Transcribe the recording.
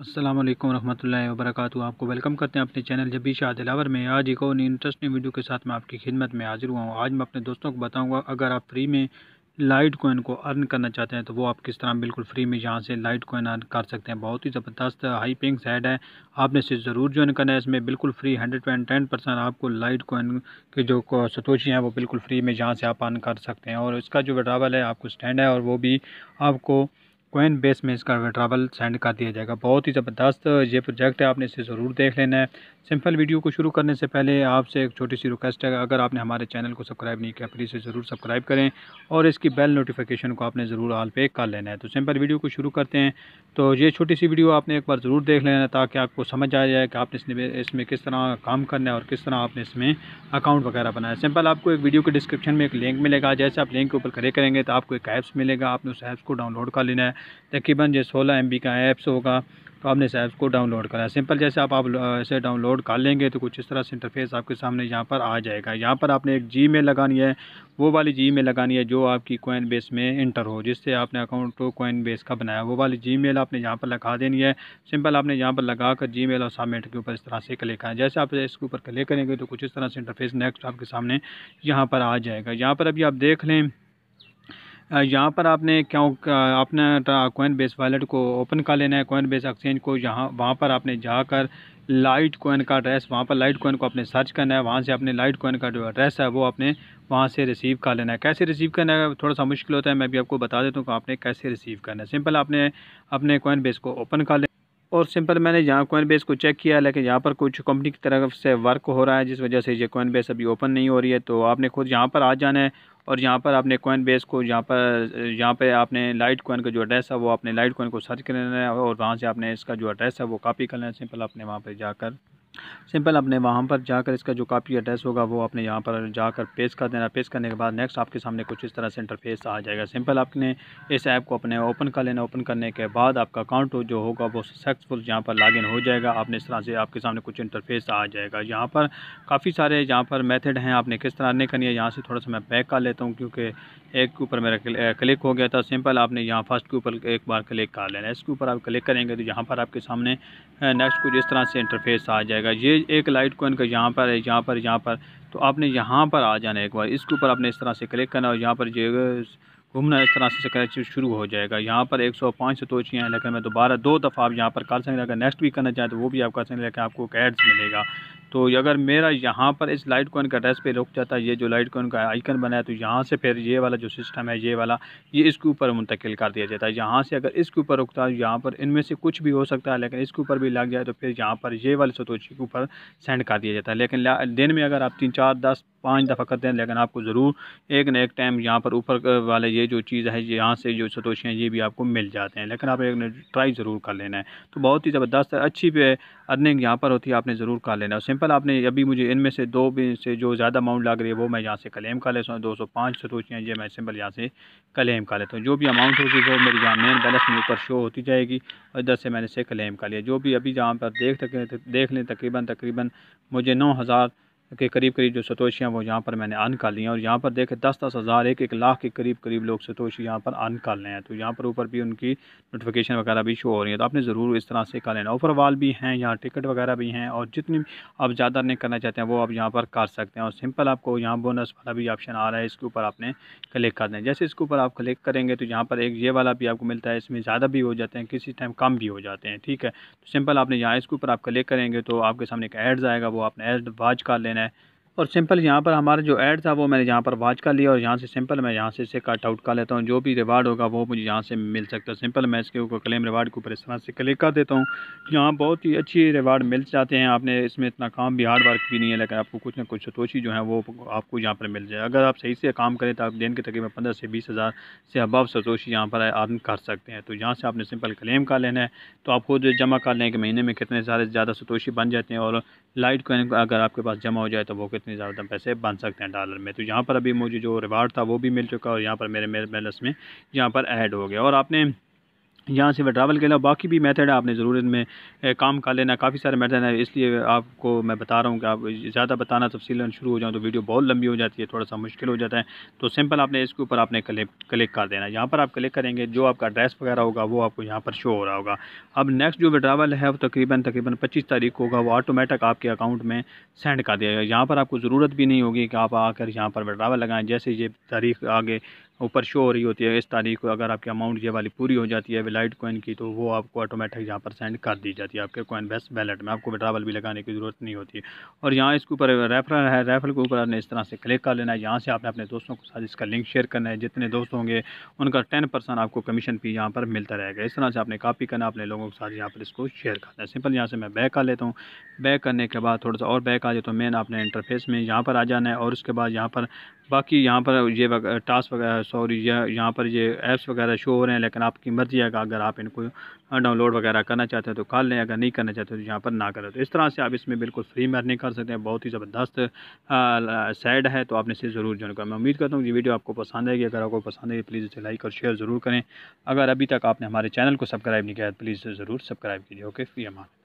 असलम वरहमल वर्क आपको वेलकम करते हैं अपने चैनल जबी शाह दिलावर में आज एक और इंटरेस्टिंग वीडियो के साथ मैं आपकी खिदमत में हाजिर हुआ हूँ आज मैं अपने दोस्तों को बताऊँगा अगर आप फ्री में लाइट कोइन को अर्न करना चाहते हैं तो वो आप किस तरह बिल्कुल फ्री में यहाँ से लाइट कोइन अर्न कर सकते हैं बहुत ही ज़बरदस्त हाई पेइंग साइड है आपने इसे ज़रूर ज्वाइन करना है इसमें बिल्कुल free hundred and ten percent आपको लाइट कोइन के जो सतोशी हैं वो बिल्कुल फ्री में यहाँ से आप अर्न कर सकते हैं और इसका जो विड्रावल है आपको स्टैंड है और वो भी आपको कोइन बेस में इसका विड्रावल सेंड कर दिया जाएगा बहुत ही ज़बरदस्त ये प्रोजेक्ट है आपने इसे ज़रूर देख लेना है सिंपल वीडियो को शुरू करने से पहले आपसे एक छोटी सी रिक्वेस्ट है अगर आपने हमारे चैनल को सब्सक्राइब नहीं किया प्लीज़ ज़रूर सब्सक्राइब करें और इसकी बेल नोटिफिकेशन को आपने ज़रूर हाल पे कर लेना है तो सिंपल वीडियो को शुरू करते हैं तो ये छोटी सी वीडियो आपने एक बार ज़रूर देख लेना ताकि आपको समझ आ जाए कि आपने इसमें इसमें किस तरह काम करना है और किस तरह आपने इसमें अकाउंट वगैरह बनाया सिंपल आपको एक वीडियो के डिस्क्रिप्शन में एक लिंक मिलेगा जैसे आप लिंक के ऊपर खड़े करेंगे तो आपको एक ऐप्स मिलेगा आपने उस ऐप्स को डाउनलोड कर लेना है तकरीबन ये सोलह एम का ऐप्स होगा तो आपने इस ऐप को डाउनलोड करा है सिंपल जैसे आप, ऐसे डाउनलोड कर लेंगे तो कुछ इस तरह से इंटरफेस आपके सामने यहाँ पर आ जाएगा यहाँ पर आपने एक जी मेल लगानी है वो वाली जी मेल लगानी है जो आपकी कोइन बेस में इंटर हो जिससे आपने अकाउंट को कोइन बेस का बनाया वो वाली जी मेल आपने यहाँ पर लगा देनी है सिंपल आपने यहाँ पर लगा कर जी मेल और सबमिट के ऊपर इस तरह से क्लिक करें है जैसे आप इसके ऊपर क्लिक करेंगे तो कुछ इस तरह से इंटरफेस नेक्स्ट आपके सामने यहाँ पर आ जाएगा यहाँ पर अभी आप देख लें यहाँ पर आपने क्यों आपने कोइन बेस वॉलेट को ओपन कर लेना है कोइन बेस एक्सचेंज को यहाँ वहाँ पर आपने जाकर लाइट कोइन का एड्रेस वहाँ पर लाइट कोइन को आपने सर्च करना है वहाँ से आपने लाइट कोइन का जो एड्रेस है वो आपने वहाँ से रिसीव कर लेना है कैसे रिसीव करना है थोड़ा सा मुश्किल होता है मैं भी आपको बता देता हूँ कि आपने कैसे रिसीव करना है सिंपल आपने अपने कोइन बेस को ओपन कर लेना और सिंपल मैंने यहाँ कोइन बेस को चेक किया लेकिन यहाँ पर कुछ कंपनी की तरफ से वर्क हो रहा है जिस वजह से ये कोइन बेस अभी ओपन नहीं हो रही है तो आपने खुद यहाँ पर आ जाना है और यहाँ पर आपने कोइन बेस को यहाँ पर यहाँ पे आपने लाइट कोइन का जो एड्रेस है वो आपने लाइट कोइन को सर्च कर लेना है और वहाँ से आपने इसका जो एड्रेस है वो कापी कर लेना है सिंपल आपने वहाँ पर जाकर सिंपल आपने वहाँ पर जाकर इसका जो कापी एड्रेस होगा वो आपने यहाँ पर जाकर पेश कर देना पेश करने के बाद नेक्स्ट आपके सामने कुछ इस तरह से इंटरफेस आ जाएगा सिंपल आपने इस ऐप को अपने ओपन कर लेना ओपन करने के बाद आपका अकाउंट जो होगा वो सक्सेसफुल यहाँ पर लॉगिन हो जाएगा आपने इस तरह से आपके सामने कुछ इंटरफेस आ जाएगा यहाँ पर काफ़ी सारे यहाँ पर मैथड हैं आपने किस तरह नहीं करनी है यहाँ से थोड़ा सा मैं पैक कर लेता हूँ क्योंकि एक के ऊपर मेरा क्लिक हो गया था सिंपल आपने यहाँ फर्स्ट के ऊपर एक बार क्लिक कर लेना इसके ऊपर आप क्लिक करेंगे तो यहाँ पर आपके सामने नेक्स्ट कुछ इस तरह से इंटरफेस आ जाएगा जाएगा ये एक लाइट कोइन का यहाँ पर है यहाँ पर यहाँ पर तो आपने यहाँ पर आ जाना है एक बार इसके ऊपर आपने इस तरह से क्लिक करना और यहाँ पर जो घूमना इस तरह से कनेक्शन शुरू हो जाएगा यहाँ पर 105 से तोचियाँ हैं लेकिन मैं दोबारा दो दफ़ा आप यहाँ पर कर सकते अगर नेक्स्ट भी करना चाहें तो वो भी आप कर सकते लेकिन आपको एड्स मिलेगा तो अगर मेरा यहाँ पर इस लाइट कॉइन का ड्रेस पे रुक जाता है ये जो लाइट कॉइन का आइकन बना है तो यहाँ से फिर ये वाला जो सिस्टम है ये वाला ये इसके ऊपर मुंतकिल कर दिया जाता है यहाँ से अगर इसके ऊपर रुकता है यहाँ पर इनमें से कुछ भी हो सकता है लेकिन इसके ऊपर भी लग जाए तो फिर यहाँ पर ये वाले सतोची के ऊपर सेंड कर दिया जाता है लेकिन दिन में अगर आप तीन चार दस पाँच दफ़ा करते हैं लेकिन आपको ज़रूर एक ना एक टाइम यहाँ पर ऊपर वाले ये जो चीज़ है यहाँ से जो सतोशी हैं ये भी आपको मिल जाते हैं लेकिन आप एक ट्राई ज़रूर कर लेना है तो बहुत ही ज़बरदस्त है अच्छी पे अर्निंग यहाँ पर होती है आपने ज़रूर कर लेना है सिंपल आपने अभी मुझे इनमें से दो से जो ज़्यादा अमाउंट लग रही है वो मैं यहाँ से क्लेम कर लेता हूँ दो सौ पाँच सतोशियाँ ये मैं सिंपल यहाँ से क्लेम कर लेता हूँ जो भी अमाउंट होगी वो मेरी यहाँ मेन बैलेंस में ऊपर शो होती जाएगी और इधर से मैंने इसे क्लेम कर लिया जो भी अभी यहाँ पर देख देख लें तकरीबन तकरीबन मुझे नौ हज़ार के करीब करीब जो सतोशियाँ वो यहाँ पर मैंने आन ली हैं और यहाँ पर देखें दस दस हज़ार एक एक लाख के करीब करीब लोग सतोशी यहाँ पर आन कर रहे हैं तो यहाँ पर ऊपर भी उनकी नोटिफिकेशन वगैरह भी शो हो रही है तो आपने ज़रूर इस तरह से कर लेना ऑफर वाल भी हैं यहाँ टिकट वगैरह भी हैं और जितनी आप ज़्यादा नहीं करना चाहते हैं वो आप यहाँ पर कर सकते हैं और सिंपल आपको यहाँ बोनस वाला भी ऑप्शन आ रहा है इसके ऊपर आपने क्लिक कर दें जैसे इसके ऊपर आप क्लिक करेंगे तो यहाँ पर एक ये वाला भी आपको मिलता है इसमें ज़्यादा भी हो जाते हैं किसी टाइम कम भी हो जाते हैं ठीक है तो सिंपल आपने यहाँ इसके ऊपर आप क्लिक करेंगे तो आपके सामने एक एड्स आएगा वो आपने एड वाच कर लेना है और सिंपल यहाँ पर हमारा जो ऐड था वो मैंने यहाँ पर वाच कर लिया और यहाँ से सिंपल मैं यहाँ से इसे कट आउट कर लेता हूँ जो भी रिवार्ड होगा वो मुझे यहाँ से मिल सकता है सिंपल मैं इसके ऊपर क्लेम रिवार्ड के ऊपर इस तरह से क्लिक कर देता हूँ यहाँ बहुत ही अच्छी रिवार्ड मिल जाते हैं आपने इसमें इतना काम भी हार्ड वर्क भी नहीं है लेकिन आपको कुछ ना कुछ सतोशी जो है वो आपको यहाँ पर मिल जाए अगर आप सही से काम करें तो आप दिन के तकरीबन पंद्रह से बीस हज़ार से अबव सतोशी यहाँ पर अर्न कर सकते हैं तो यहाँ से आपने सिंपल क्लेम कर लेना है तो आप खुद जमा कर लें कि महीने में कितने सारे ज़्यादा सतोशी बन जाते हैं और लाइट कॉइन अगर आपके पास जमा हो जाए तो वो कितने ज़्यादा पैसे बन सकते हैं डॉलर में तो यहाँ पर अभी मुझे जो रिवार्ड था वो भी मिल चुका है और यहाँ पर मेरे मेरे बैलेंस में यहाँ पर ऐड हो गया और आपने यहाँ से विड्रावल के अलावा बाकी भी मेथड आपने ज़रूर इनमें काम कर लेना काफ़ी सारे मेथड हैं इसलिए आपको मैं बता रहा हूँ कि आप ज़्यादा बताना तफसी शुरू हो जाऊँ तो वीडियो बहुत लंबी हो जाती है थोड़ा सा मुश्किल हो जाता है तो सिंपल आपने इसके ऊपर आपने क्लिक कर देना यहाँ पर आप क्लिक करेंगे जो आपका एड्रेस वगैरह होगा वो आपको यहाँ पर शो हो रहा होगा अब नेक्स्ट जो विड्रावल है वो तकरीबन तकरीबन पच्चीस तारीख को होगा वो ऑटोमेटिक आपके अकाउंट में सेंड कर दिया जाएगा यहाँ पर आपको ज़रूरत भी नहीं होगी कि आप आकर यहाँ पर विड्रावल लगाएँ जैसे ये तारीख आगे ऊपर शो हो रही होती है इस तारीख को अगर आपकी अमाउंट ये वाली पूरी हो जाती है विलाइट कोइन की तो वो आपको ऑटोमेटिक यहाँ पर सेंड कर दी जाती है आपके कोइन बेस वैलेट में आपको विड्रावल भी लगाने की ज़रूरत नहीं होती और यहाँ इसके ऊपर रेफरल है रेफरल के ऊपर आपने इस तरह से क्लिक कर लेना है यहाँ से आपने अपने दोस्तों के साथ इसका लिंक शेयर करना है जितने दोस्त होंगे उनका टेन आपको कमीशन भी यहाँ पर मिलता रहेगा इस तरह से आपने कापी करना अपने लोगों के साथ यहाँ पर इसको शेयर करना है सिंपल यहाँ से मैं बैक कर लेता हूँ बैक करने के बाद थोड़ा सा और बैक आ जाए तो मेन आपने इंटरफेस में यहाँ पर आ जाना है और उसके बाद यहाँ पर बाकी यहाँ पर ये टास्क वगैरह सॉरी यहाँ पर ये ऐप्स वगैरह शो हो रहे हैं लेकिन आपकी मर्ज़ी है अगर आप इनको हाँ, डाउनलोड वगैरह करना चाहते हैं तो कर लें अगर नहीं करना चाहते तो यहाँ पर ना करें तो इस तरह से आप इसमें बिल्कुल फ्री में अर्निंग कर सकते हैं बहुत ही ज़बरदस्त साइड है तो आपने इसे ज़रूर जॉइन करें मैं उम्मीद करता हूँ ये वीडियो आपको पसंद आएगी अगर आपको पसंद आएगी प्लीज़ इसे लाइक और शेयर ज़रूर करें अगर अभी तक आपने हमारे चैनल को सब्सक्राइब नहीं किया है प्लीज़ ज़रूर सब्सक्राइब कीजिए ओके फी अमान